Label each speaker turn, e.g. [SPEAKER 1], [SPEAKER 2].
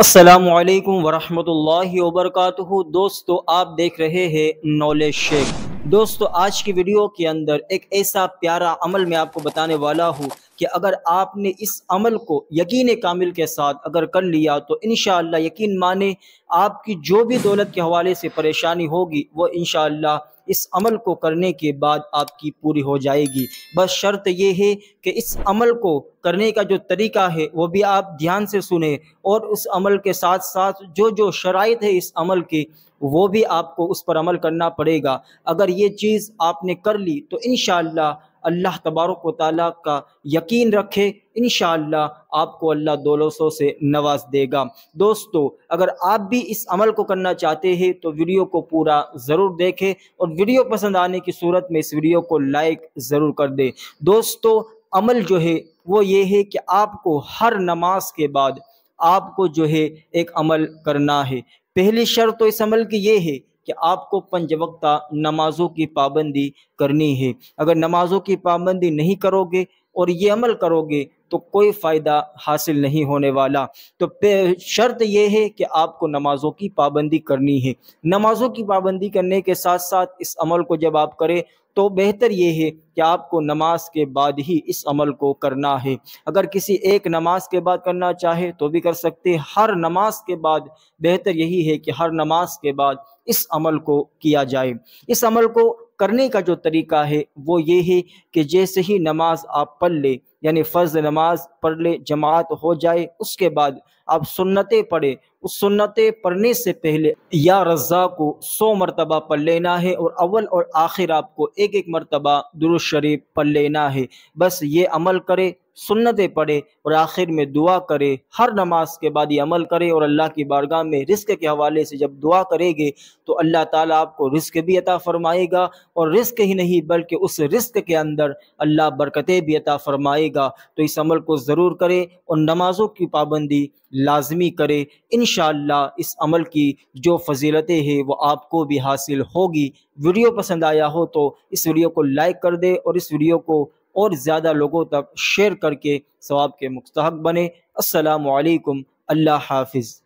[SPEAKER 1] असलकम वरहमल वबरक दोस्तों आप देख रहे हैं नॉलेज शेख दोस्तों आज की वीडियो के अंदर एक ऐसा प्यारा अमल मैं आपको बताने वाला हूँ कि अगर आपने इस अमल को यकीन कामिल के साथ अगर कर लिया तो इन यकीन माने आपकी जो भी दौलत के हवाले से परेशानी होगी वो इनशाला इस अमल को करने के बाद आपकी पूरी हो जाएगी बस शर्त यह है कि इस अमल को करने का जो तरीका है वो भी आप ध्यान से सुने और उस अमल के साथ साथ जो जो शराइ है इस अमल की वो भी आपको उस पर अमल करना पड़ेगा अगर ये चीज़ आपने कर ली तो इन अल्लाह तबारक ताली का यकीन रखें इन आपको अल्लाह दौलतों से नवाज देगा दोस्तों अगर आप भी इस अमल को करना चाहते हैं तो वीडियो को पूरा ज़रूर देखें और वीडियो पसंद आने की सूरत में इस वीडियो को लाइक ज़रूर कर दें दोस्तों अमल जो है वो ये है कि आपको हर नमाज के बाद आपको जो है एक अमल करना है पहली शर्त तो इस अमल की ये है कि आपको पंज वक्ता नमाज़ों की पाबंदी करनी है अगर नमाज़ों की पाबंदी नहीं करोगे और ये अमल करोगे तो कोई फ़ायदा हासिल नहीं होने वाला तो शर्त यह है कि आपको नमाज़ों की पाबंदी करनी है नमाज़ों की पाबंदी करने के साथ साथ इस अमल को जब आप करें तो बेहतर ये है कि आपको नमाज के बाद ही इस अमल को करना है अगर किसी एक नमाज के बाद करना चाहे तो भी कर सकते हर नमाज के बाद बेहतर यही है कि हर नमाज के बाद इस अमल को किया जाए इस अमल को करने का जो तरीका है वो ये है कि जैसे ही नमाज आप पढ़ ले यानी फ़र्ज नमाज पढ़ ले जमात हो जाए उसके बाद आप सुन्नतें पढ़े उस सुन्नतें पढ़ने से पहले या रज़ा को सौ मरतबा पढ़ लेना है और अव्वल और आखिर आपको एक एक मरतबा दुरुशरीफ़ पढ़ लेना है बस ये अमल करे सुन्नतें पढ़े और आखिर में दुआ करे हर नमाज के बाद ये अमल करे और अल्लाह की बारगाह में रिस्क के हवाले से जब दुआ करेंगे तो अल्लाह ताला आपको रिस्क भी अता फ़रमाएगा और रिस्क ही नहीं बल्कि उस रिस्क के अंदर अल्लाह बरकतें भी अता फ़रमाएगा तो इस अमल को ज़रूर करे और नमाज़ों की पाबंदी लाजमी करे इन इस अमल की जो फजीलतें हैं वो आपको भी हासिल होगी वीडियो पसंद आया हो तो इस वीडियो को लाइक कर दे और इस वीडियो को और ज़्यादा लोगों तक शेयर करके सवाब के मुस्तक बने असलकम अल्लाह हाफिज़